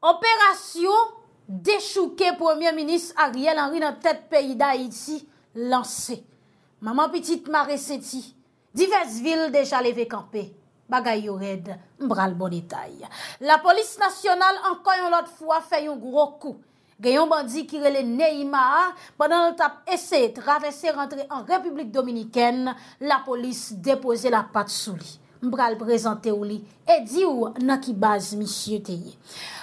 Operasyon dechouke Premier Minis Ariel Henry nan tet peyi da Haiti lanse. Maman pitit ma rese ti, divers vil deja leve kampe, bagay yored mbral bon etay. La polis nasyonal anko yon lot fwa fey yon gro kou. Geyon bandi kirele Neyma a, banan an tap ese travese rentre an Republik Dominiken, la polis depose la pat souli. mbral prezante ou li edi ou na ki baz mi sye teye.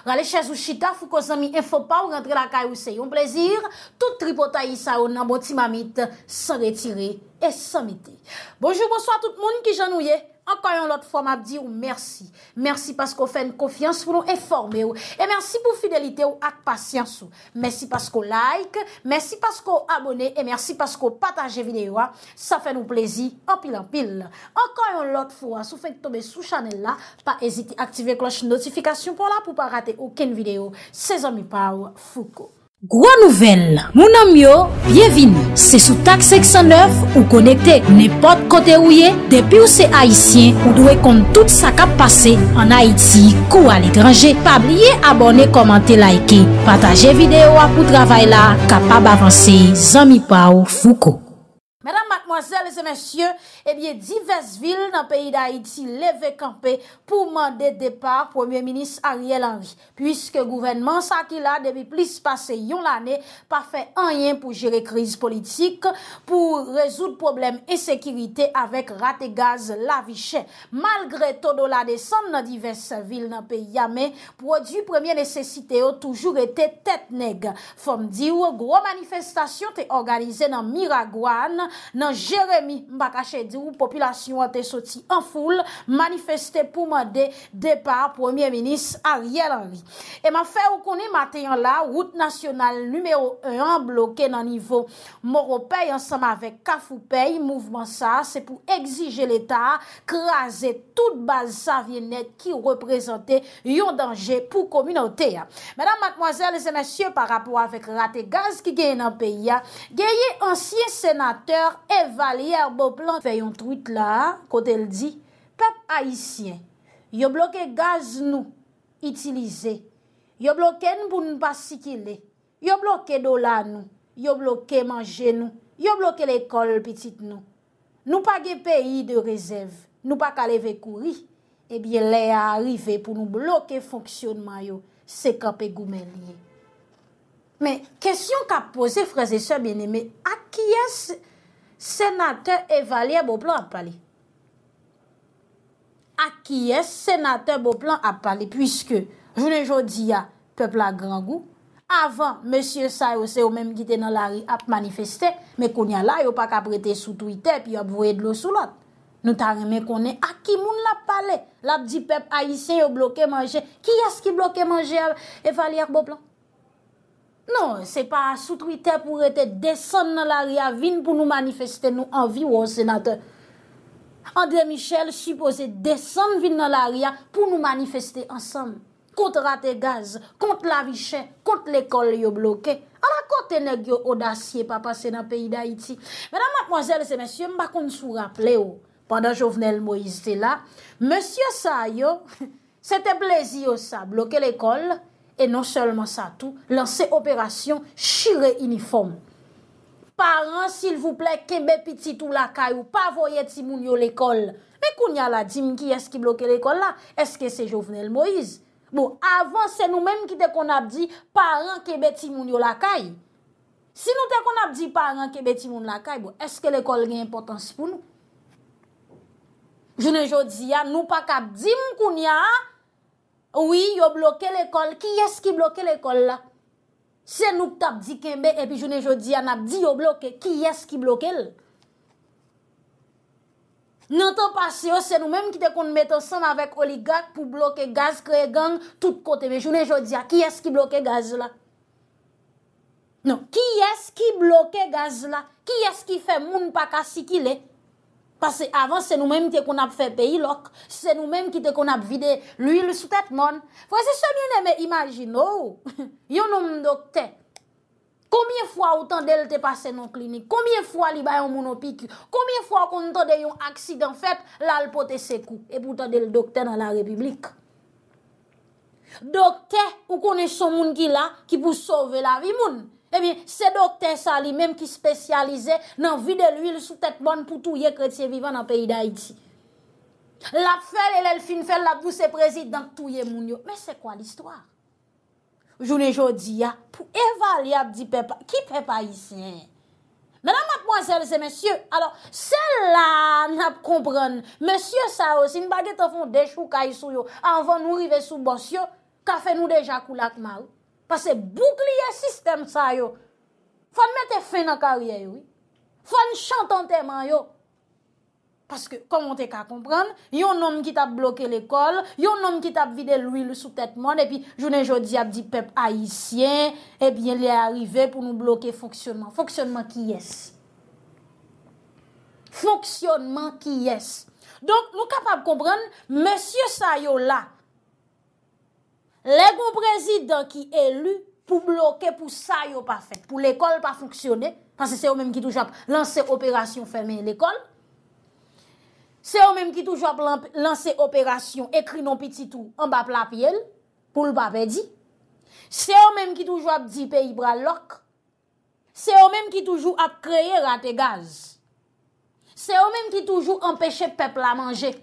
Rale chèz ou chita fou ko zami enfo pa ou rentre la kay ou se yon plezir, tout tripotayi sa ou nan boti mamit se retire et se mite. Bonjour, bonsoit tout moun ki janou ye. Okan yon lot fwa m ap di ou mersi. Mersi paskou fèn kofiyans pou nou eforme ou. E mersi pou fidelite ou ak pasyans ou. Mersi paskou like. Mersi paskou abone. E mersi paskou pataje videyo a. Sa fèn ou plezi opil-opil. Okan yon lot fwa sou fèn tobe sou chanel la. Pa eziti aktive kloche notifikasyon pou la pou pa rate ouken videyo. Sezon mi pa ou fuko. Gwa nouvel, mounan myo, bienvin, se sou tak 609 ou konekte nepot kote ou ye, depi ou se Haitien ou dwe kon tout sa kap pase an Haiti kou al ekranje, pa blye abone, komante, laike, pataje videyo apou travay la, kapab avanse, zami pa ou fuko. zèl zè mèsyè, ebyè divers vil nan peyi d'Haïti leve kampe pou mande depar premier minis Ariel Henry. Puiske gouvenman sa ki la debi plis pase yon lanè pa fè anyen pou jere kriz politik pou rezout problem e sekirite avek rate gaz la vichè. Malgre todo la desan nan divers vil nan peyi yame prodü premier nesesite yo toujou rete tet neg. Fòm di ou gro manifestasyon te organizè nan Miragouane, nan Gérard Jeremie Mbakachedi ou populasyon an te soti an foule, manifestè pou mandè depa Premier Minist Ariel Henry. Eman fè ou konè matè yon la, route nasyonal numèro 1 blokè nan nivou moropey ansam avèk Kafoupey, mouvman sa, se pou egzijè l'Etat, krasè tout baz avyenèt ki reprezentè yon danjè pou kominote ya. Madame Matmoazè, les enasyè par rapport avèk rate gaz ki genye nan peyi ya, genye ansyen senateur evè valièr bo plan fè yon truit la, kote l di, pep haisyen, yo bloke gaz nou itilize, yo bloke nou pou nou pasikile, yo bloke do la nou, yo bloke manje nou, yo bloke l ekol pitit nou. Nou pa ge peyi de rezèv, nou pa ka leve kouri, ebyè eh lè a arrive pou nou bloke fonksyonman yo, se kape goumelye. Mè, kèsyon ka pose fraze sè mè nèmè, a kia sè Senatè evalye bo plan ap pale. Ak kye senatè bo plan ap pale, pwiske, jounen jodi ya, pep la gran gou, avan, monsie sa yo se yo menm gite nan la ri ap manifestè, me konya la, yo pa kap rete sou twitter, pi yo ap voye dlo sou lot. Nou ta reme konye, ak ki moun la pale, la di pep a yise yo bloke manje, ki yas ki bloke manje evalye ak bo plan? Non, se pa sou truite pou rete deson nan l'aria vin pou nou manifeste nou an vi ou an senate. André Michel suppose deson vin nan l'aria pou nou manifeste ansan. Kont rate gaz, kont la vichè, kont l'ekol yo bloke. An akote neg yo odasye pa pase nan peyi da iti. Mèdam, mèpwazèl, se mèsyè, mba kon sou rapple yo. Pandan jo vnel Moïse te la. Mèsyè sa yo, se te plezi yo sa bloke l'ekol. E non selman sa tou, lanse operasyon, shire uniform. Paran, sil vouple, kebe piti tou lakay ou pa voye ti moun yo l'ekol. Me kounya la, di mki eski bloke l'ekol la? Eske se jovenel Moïse? Bo, avan se nou menm ki te konap di, paran kebe ti moun yo lakay. Si nou te konap di, paran kebe ti moun lakay, bo, eske l'ekol gen impotansi pou nou? Je ne jo di ya, nou pa kap di moun kounya a? Oui, yo bloke l'ekol. Ki yes ki bloke l'ekol la? Se nou ptap di kenbe epi jounen jodia nap di yo bloke. Ki yes ki bloke l? Nante pasyo, se nou menm ki te kon meto san avek oligak pou bloke gaz kre geng tout kote. Me jounen jodia, ki yes ki bloke gaz la? Non, ki yes ki bloke gaz la? Ki yes ki fe moun paka si ki le? Pase avan se nou menm te kon ap fe peyi lok, se nou menm ki te kon ap vide l'uil sou tet mon. Fwa se se mwen eme imajin nou, yon nou mn dokte, komye fwa ou tan del te pase nan klinik, komye fwa li bayan moun opiku, komye fwa kon tan de yon aksidant fet, lal pote se kou, e pou tan del dokte nan la republik. Dokte ou kone son moun ki la ki pou sove la vi moun. E eh bin, se doktè sa li mèm ki spesyalize nan vide l'huil sou tèt bon pou touye kretye vivan nan peyi d'Haïti. Lap fèl e lèl fin fèl lap bouse prezid nan touye moun yo. Men se kwa l'histoire? Jounè jò di ya pou eval yap di pepa. Ki pepa yisi? Menan mat mwazèl se mèsyè. Alors, sè la nap komprèn. Mèsyè sa osin bagè te fon dechou kaj sou yo. Anvan nou rive sou bòsyò. Ka fè nou deja koulak maw. Pas se bouk liye sistem sa yo. Fwa n mette fe nan kariye yo. Fwa n chan ton teman yo. Paske, komon te ka kompran, yon nom ki tap bloke l'ekol, yon nom ki tap vide l'ouil sou tetmon, epi, jounen jodi ap di pep haisyen, epi, eh el yè arrive pou nou bloke fonksyonman. Fonksyonman ki yes. Fonksyonman ki yes. Don, nou kapap kompran, monsye sa yo la, Le kou prezident ki elu pou bloke pou sa yo pa fet. Pou l'ekol pa foksyone. Fase se yo menm ki toujou ap lanse operasyon ferme l'ekol. Se yo menm ki toujou ap lanse operasyon ekri non piti tou an bap la piel pou l'bap edi. Se yo menm ki toujou ap dipe ibra lok. Se yo menm ki toujou ap kreye rate gaz. Se yo menm ki toujou ap peche pep la manje.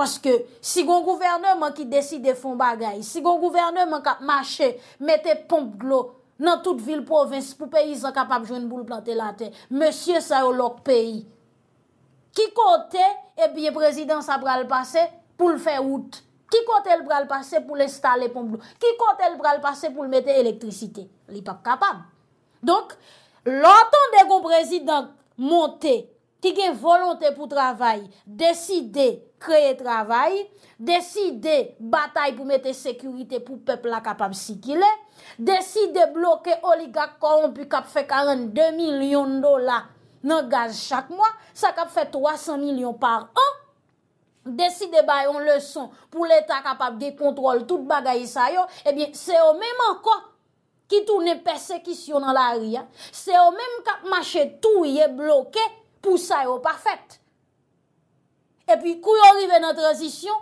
Paske, si gon gouverneur man ki deside fon bagay, si gon gouverneur man ka mache, mete pomp glou nan tout vil provins, pou peyi zan kapab jwen bou l'plate la te, monsye sa yo lok peyi. Ki kote, ebiye eh prezidans a bral pase pou l'fe out. Ki kote l bral pase pou l estale pomp glou. Ki kote l bral pase pou l mete elektrisite. Li pap kapab. Donk, lantan de gon prezidans monte ki gen volante pou travay, deside kreye travay, deside batay pou mette sekurite pou pepla kapap si ki le, deside bloke oligak koron pu kapfe 42 milyon dola nan gaz chak mwa, sa kapfe 300 milyon par an, deside bayon le son pou leta kapap de kontrol tout bagay sa yo, e eh bin se o menman ko ki tou ne persekisyon nan la ria, se o menman kap mache tou ye bloke, pou sa yo parfekt. E pi kou yo rive nan transisyon,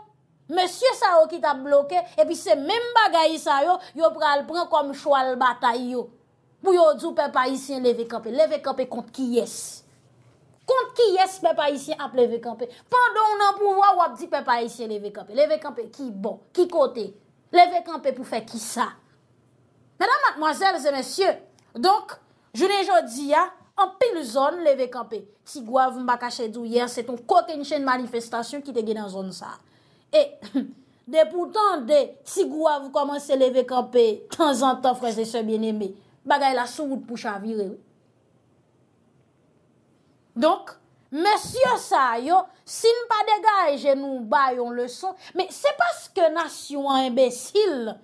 monsye sa yo ki ta bloke, e pi se menm bagay sa yo, yo pral pran kom chwa al batay yo, pou yo djou pepa isyen levekampi, levekampi kont ki yes. Kont ki yes pepa isyen ap levekampi. Pendon nan pouwa wap di pepa isyen levekampi. Levekampi ki bon, ki kote. Levekampi pou fe ki sa. Mèdam matmoazèl zè monsye, donk, jounè jò di ya, An pil zon leve kampe. Ti gwa v mba kache djou yer, se ton kok en chen manifestasyon ki te gen an zon sa. E, de pou tan de, ti gwa v komanse leve kampe, tan zan tan freze se bieneme, bagay la sou wout pou chavire. Donk, monsyon sa yo, sin pa de gaye genou bayon le son, me se paske nas yon an imbesil la,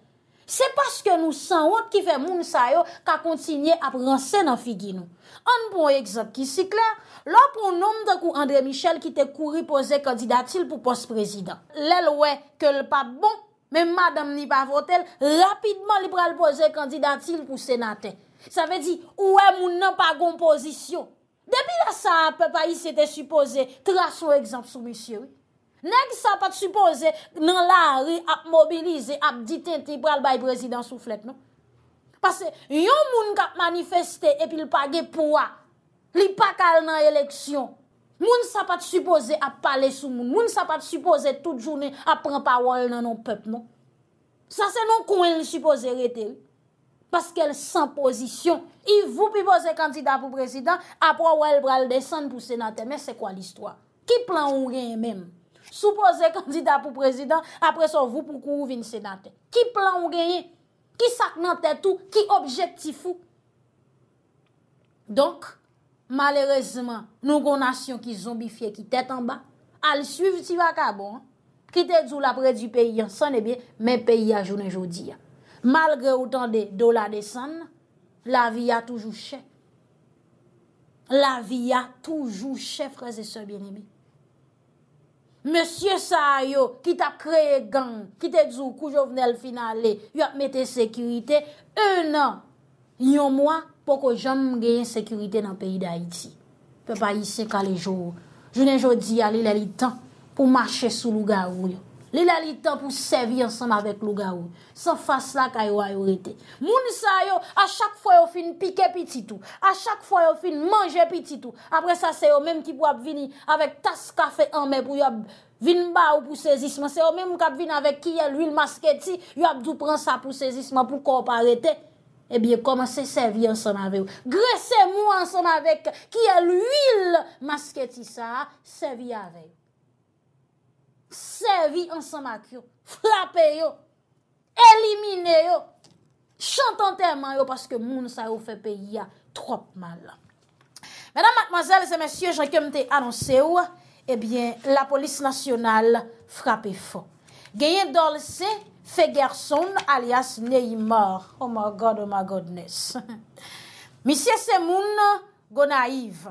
Se paske nou san wot ki fe moun sa yo ka kontinye ap rense nan figi nou. An pou ekzap ki si kler, la pou nom de kou André Michel ki te kouri pose kandidatil pou posprezident. Lèl wè ke l'pap bon, men madame ni pa votel, rapidman li pral pose kandidatil pou senate. Sa ve di, wè moun nan pa goun posisyon. Demi la sa, pe pa yi se te supose, tra sou ekzap sou mesye wè. Nèk sa pat supose nan la ri ap mobilize ap ditente i pral bay prezident sou flèt, nou? Pase, yon moun kap manifeste epil page poua, li pakal nan eleksyon, moun sa pat supose ap pale sou moun, moun sa pat supose tout jounen ap pran pa wòl nan nou pep, nou? Sa se nou kouen li supose rete, lè? Paske lè san pozisyon, i vou pi boze kandida pou prezident, ap wòl wòl pral desen pou senate, mè se kwa l'istwa? Ki plan ou gen mèm? Soupoze kandida pou prezident, apre son vou pou kou ou vin senate. Ki plan ou genye? Ki sak nan tete ou? Ki objektif ou? Donk, malerezman, nou konasyon ki zombifiye ki tete an ba, al suivi ti wakabo an, ki tete zou la prez di peyi an, san e bin, men peyi a jounen joudi an. Malgre ou tan de dola de san, la vi a toujou chè. La vi a toujou chè, freze se bin e bin. Monsye sa yo, ki ta kreye gang, ki te dzou kou jo vne l finale, yo apmete sekurite, e nan, yon mwa, pou ko jom gen sekurite nan peyi da iti. Pe pa yise kale jo, jounen jo di yale leli tan pou mache sou luga ou yo. Li la li tan pou sevi ansan avek lou ga ou. San fasa la ka yo a yo rete. Moun sa yo a chak fwa yo fin pike pititou. A chak fwa yo fin manje pititou. Apre sa se yo menm ki pou ap vini avek tas kafe anme pou yo ap vin ba ou pou sezisman. Se yo menm ou kap vin avek ki el uil masketi yo ap dou pran sa pou sezisman pou ko ap arete. Ebye, eh komanse sevi ansan avek. Gresse mou ansan avek ki el uil masketi sa. Sevi avek. Sevi ansamak yo, frapè yo, elimine yo, chantantè man yo paske moun sa ou fè pe ya trop mal. Mèdam, mademoiselles et messieurs, jè kem te anonse ou, ebyen, eh la polis nasyonal frapè fò. Gèyen dol se, fè gerson alias Neymar. Oh my God, oh my Godness. Misye se moun, gò naiv,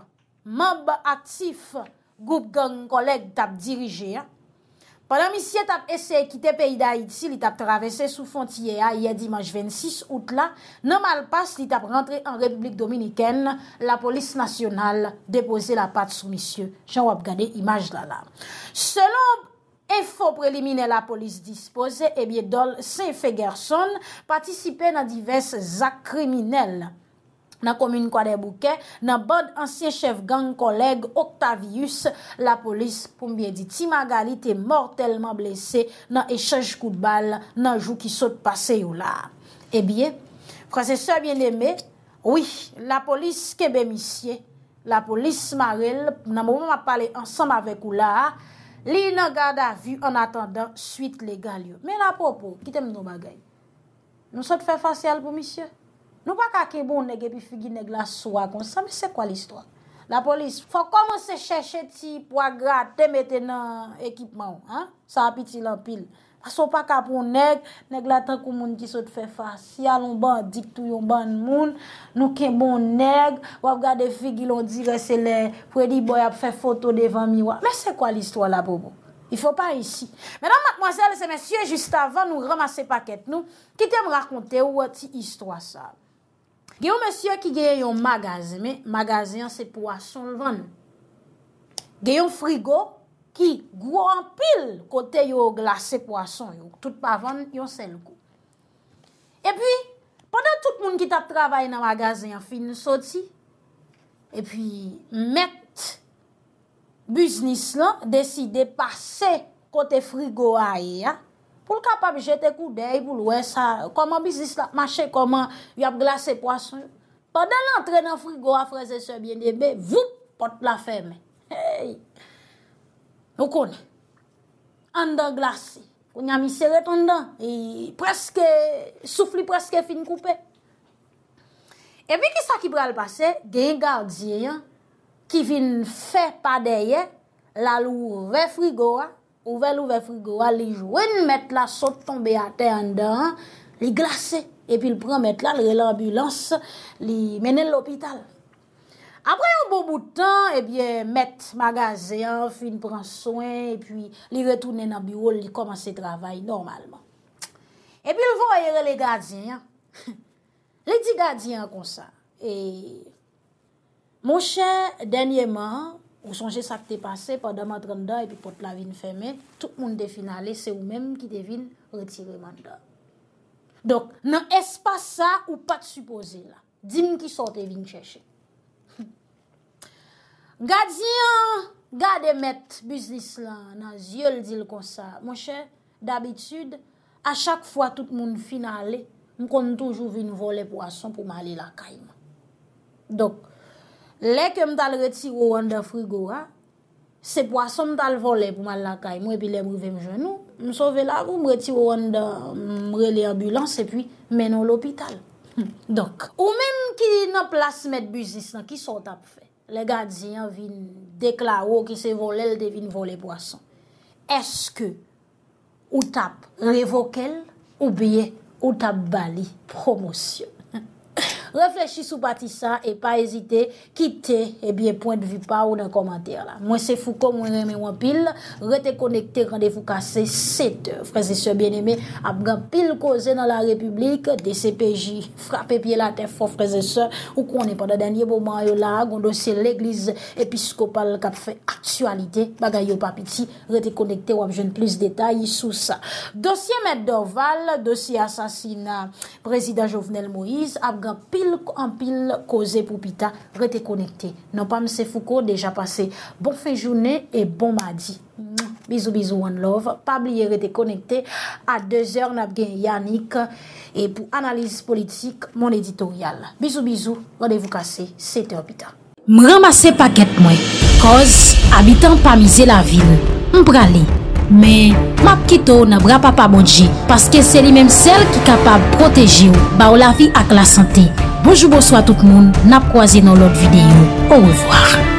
mòb atif gòp gèn koleg dap dirije ya. Wala misye tap ese e kite peyi da Itsi, li tap travese sou fontiye a ye dimaj 26 outla, nan malpas li tap rentre an Republik Dominiken, la polis nasyonal depose la pat sou misye. Jan wap gade imaj lala. Se lo e fo prelimine la polis dispose, e eh bie dol se fe gerson patisipe nan divers zak kriminel. nan komine kwa de bouke, nan bod ansye chef gang koleg Octavius, la polis pou mbiye di ti magali te mortelman blese nan eshej kout bal nan jou ki sot pase yo la. E eh bie, prosesor bieneme, oui, la polis kebe misye, la polis marel, nan mou mwa pale ansanm avek ou la, li nan gada vu an atandan suite legal yo. Men apropo, kitem nou bagay, nou sot fe fasyal pou misye? Nou pa ka kebon neg epi figi neg la sou akonsan, me se kwa l'istwa? La polis, fò koman se chèche ti pou agrate te mette nan ekipman, sa apiti l'ampil. Aso pa ka pou neg, neg la tenkou moun di sot fè fà. Si alon ban dik tou yon ban moun, nou kebon neg, wap gade figi londi reselè, pou edi boy ap fè foto devan miwa. Me se kwa l'istwa la poubo? I fò pa isi. Menan matmwansèl se mèsyè, jist avan nou ramase pakèt nou, kitèm rakonte ou woti istwa sa. Gè yon mèsyè ki gè yon magazè mè, magazè yon se poasyon vèn. Gè yon frigo ki gwo an pil kote yon glase poasyon yon, tout pa vèn yon sel kou. E pi, pwèndan tout moun ki ta travay nan magazè yon fin soti, e pi mèt bisnis lan, desi de pase kote frigo a yon, pou l ka pa bi jete kou dey, pou l wè sa, koman bi zis la machè, koman vi ap glase poasè. Padè l antre nan frigo a freze se bien deybe, vup, pot la fèmè. Hey! Nou kon, andan glase, pou nyan mi sè reton dan, e soufli preske fin koupe. E bi ki sa ki pral pase, gen gardien, ki vin fè pa deyè, la lou vè frigo a, Ouvel ouvel frigwa li jwen, met la sot tombe a te an dan, li glase. Epi li pran met la, li re l'ambulans, bon eh li menen l'opital. Apre yon bon boutan, epi met magazen, fin pran soen, epi li retounen nan biro, li komanse travay normalman. Epi li vo ayere le gadien. Li di gadien kon sa. E mon chè denye man, Ou sonje sa ki te pase pa daman 30 da epi pot la vin feme, tout moun de fin ale se ou menm ki te vin retireman da. Dok, nan es pa sa ou pat supose la. Dim ki sote vin cheche. Gadiyan, gade met biznis la nan zye l dil konsa. Monshe, dabitude, a chak fwa tout moun fin ale, m kon toujou vin vole poason pou mali la kayman. Dok, Le ke m tal reti ou an da frigora, se poason m tal vole pou man lakay. Mwen pi le mouve m jenou, m sove la roum, reti ou an da m rele ambulans, e pi men hm, ou l'opital. Ou men ki nan plasmet buzis nan ki son tap fe, le gadzi an vin dekla ou ki se vole, el devin vole poason. Eske ou tap revokel ou biye ou tap bali promosyon? Reflechi sou bati sa e pa ezite, kite, ebyen, pointe vipa ou nan komantere la. Mwen se fou kon mwen eme wapil, rete konekte, randevou kase, set, freze se bien eme, apgan pil koze nan la republik, de se peji, frape pie la te fò, freze se, ou kon e padan denye boman yo la, gondosye l'eglize episkopal kap fe aksualite, bagay yo papiti, rete konekte, wap jen plus detay sou sa. Dosye Medoval, dosye asasina, prezident Jovenel Moïse, apgan pil koze nan la republik, an pil koze pou pita rete konekte. Non pa mse fuko deja pase. Bon fe jounen e bon madi. Bizou bizou one love. Pabliye rete konekte a 2h nap gen Yannick e pou analize politik mon editorial. Bizou bizou radevou kase. 7h pita. M ramase paket mwen. Koz abitan pa mize la vil m prali. Men map kito nan bra pa pa bodje. Paske se li menm sel ki kapab proteji ou. Ba ou la vi ak la sante. Bojou bojou a tout moun, nap kwa zi nou lot videyo, ouwezwa.